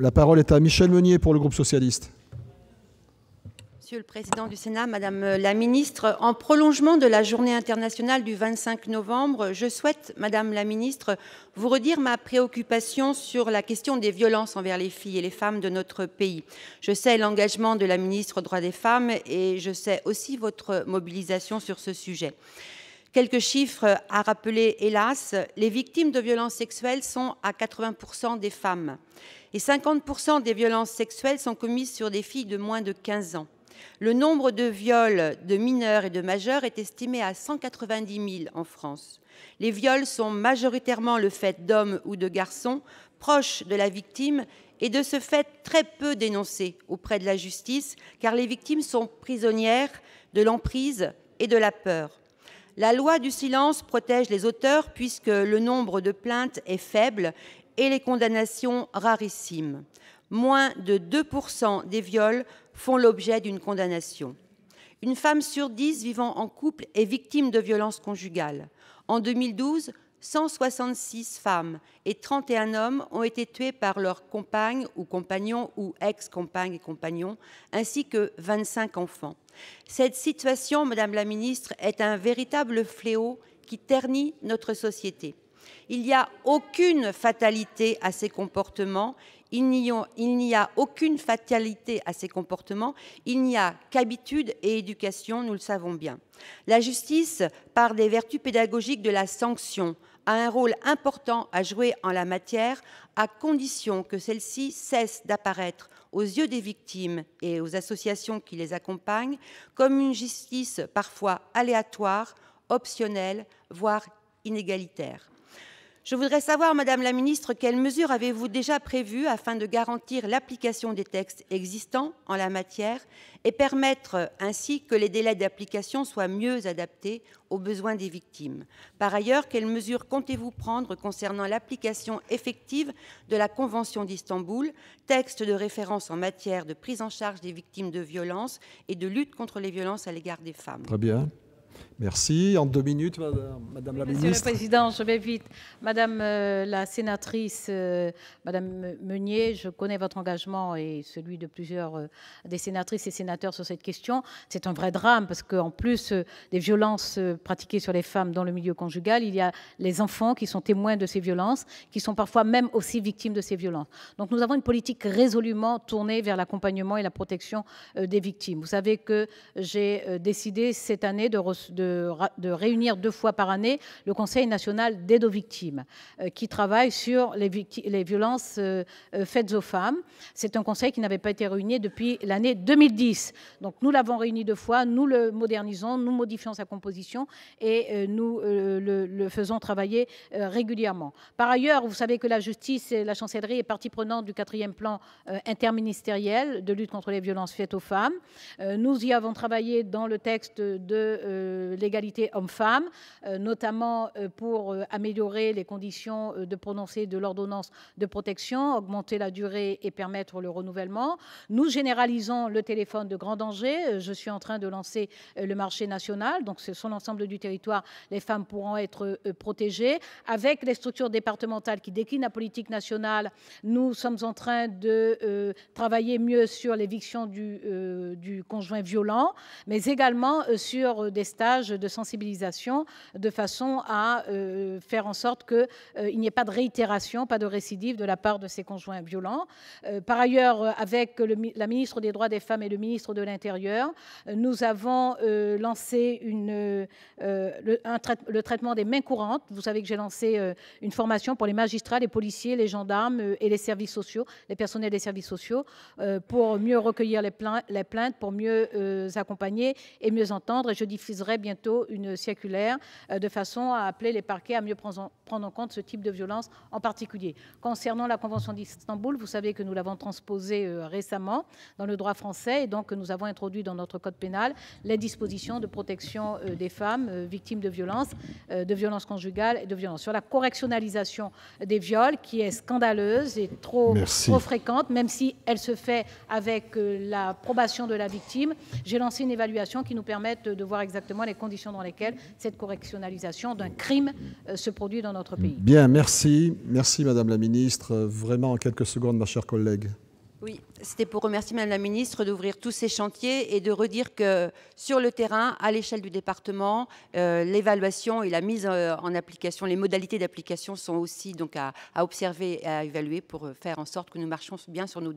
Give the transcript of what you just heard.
La parole est à Michel Meunier pour le groupe socialiste. Monsieur le Président du Sénat, Madame la Ministre, en prolongement de la journée internationale du 25 novembre, je souhaite, Madame la Ministre, vous redire ma préoccupation sur la question des violences envers les filles et les femmes de notre pays. Je sais l'engagement de la Ministre aux droits des femmes et je sais aussi votre mobilisation sur ce sujet. Quelques chiffres à rappeler, hélas, les victimes de violences sexuelles sont à 80% des femmes et 50% des violences sexuelles sont commises sur des filles de moins de 15 ans. Le nombre de viols de mineurs et de majeurs est estimé à 190 000 en France. Les viols sont majoritairement le fait d'hommes ou de garçons proches de la victime et de ce fait très peu dénoncés auprès de la justice, car les victimes sont prisonnières de l'emprise et de la peur. La loi du silence protège les auteurs puisque le nombre de plaintes est faible et les condamnations rarissimes. Moins de 2% des viols font l'objet d'une condamnation. Une femme sur dix vivant en couple est victime de violences conjugales. En 2012, 166 femmes et 31 hommes ont été tués par leurs compagnes ou compagnons ou ex-compagnes et compagnons, ainsi que 25 enfants. Cette situation, Madame la Ministre, est un véritable fléau qui ternit notre société. Il n'y a aucune fatalité à ces comportements. Il n'y a, aucune fatalité à ces comportements. Il n'y a qu'habitude et éducation, nous le savons bien. La justice, par des vertus pédagogiques de la sanction, a un rôle important à jouer en la matière, à condition que celle-ci cesse d'apparaître aux yeux des victimes et aux associations qui les accompagnent comme une justice parfois aléatoire, optionnelle, voire inégalitaire. Je voudrais savoir, Madame la Ministre, quelles mesures avez-vous déjà prévues afin de garantir l'application des textes existants en la matière et permettre euh, ainsi que les délais d'application soient mieux adaptés aux besoins des victimes Par ailleurs, quelles mesures comptez-vous prendre concernant l'application effective de la Convention d'Istanbul, texte de référence en matière de prise en charge des victimes de violences et de lutte contre les violences à l'égard des femmes Très bien. Merci. En deux minutes, Madame, la Ministre. Monsieur le Président, je vais vite. Madame euh, la sénatrice, euh, Madame Meunier, je connais votre engagement et celui de plusieurs euh, des sénatrices et sénateurs sur cette question. C'est un vrai drame parce qu'en plus des violences pratiquées sur les femmes dans le milieu conjugal, il y a les enfants qui sont témoins de ces violences, qui sont parfois même aussi victimes de ces violences. Donc nous avons une politique résolument tournée vers l'accompagnement et la protection des victimes. Vous savez que j'ai décidé cette année de recevoir de, réunir deux fois par année le Conseil national d'aide aux victimes, euh, qui travaille sur les, violences euh, euh, faites aux femmes. C'est un conseil qui n'avait pas été réuni depuis l'année 2010. Donc nous l'avons réuni deux fois, nous le modernisons, nous modifions sa composition et nous le faisons travailler régulièrement. Par ailleurs, vous savez que la justice et la chancellerie est partie prenante du quatrième plan interministériel de lutte contre les violences faites aux femmes. Nous y avons travaillé dans le texte de euh, l'égalité homme-femme, euh, notamment euh, pour améliorer les conditions de prononcer de l'ordonnance de protection, augmenter la durée et permettre le renouvellement. Nous généralisons le téléphone de grand danger. Je suis en train de lancer le marché national. Donc, sur l'ensemble du territoire, les femmes pourront être protégées. Avec les structures départementales qui déclinent la politique nationale, nous sommes en train de travailler mieux sur l'éviction du, du, conjoint violent, mais également sur des, de sensibilisation de façon à euh, faire en sorte qu'il euh, n'y ait pas de réitération, pas de récidive de la part de ces conjoints violents. Euh, par ailleurs, avec la ministre des Droits des Femmes et le ministre de l'Intérieur, nous avons lancé le, traitement des mains courantes. Vous savez que j'ai lancé une formation pour les magistrats, les policiers, les gendarmes et les services sociaux, les personnels des services sociaux, pour mieux recueillir les, plaintes, les plaintes pour mieux accompagner et mieux entendre. Et je diffuserai bientôt une circulaire euh, de façon à appeler les parquets à mieux prendre en compte ce type de violence en particulier. Concernant la Convention d'Istanbul, vous savez que nous l'avons transposée euh, récemment dans le droit français et donc nous avons introduit dans notre code pénal les dispositions de protection euh, des femmes victimes de violences, de violences conjugales et de violences. Sur la correctionnalisation des viols, qui est scandaleuse et trop, trop fréquente, même si elle se fait avec la probation de la victime, j'ai lancé une évaluation qui nous permette de voir exactement les conditions dans lesquelles cette correctionnalisation d'un crime euh, se produit dans notre pays. Bien, merci. Merci, Madame la Ministre. Vraiment, en quelques secondes, ma chère collègue. Oui, c'était pour remercier Madame la Ministre d'ouvrir tous ces chantiers et de redire que sur le terrain, à l'échelle du département, euh, l'évaluation et la mise euh, en application, les modalités d'application sont aussi donc à, observer et à évaluer pour faire en sorte que nous marchions bien sur nos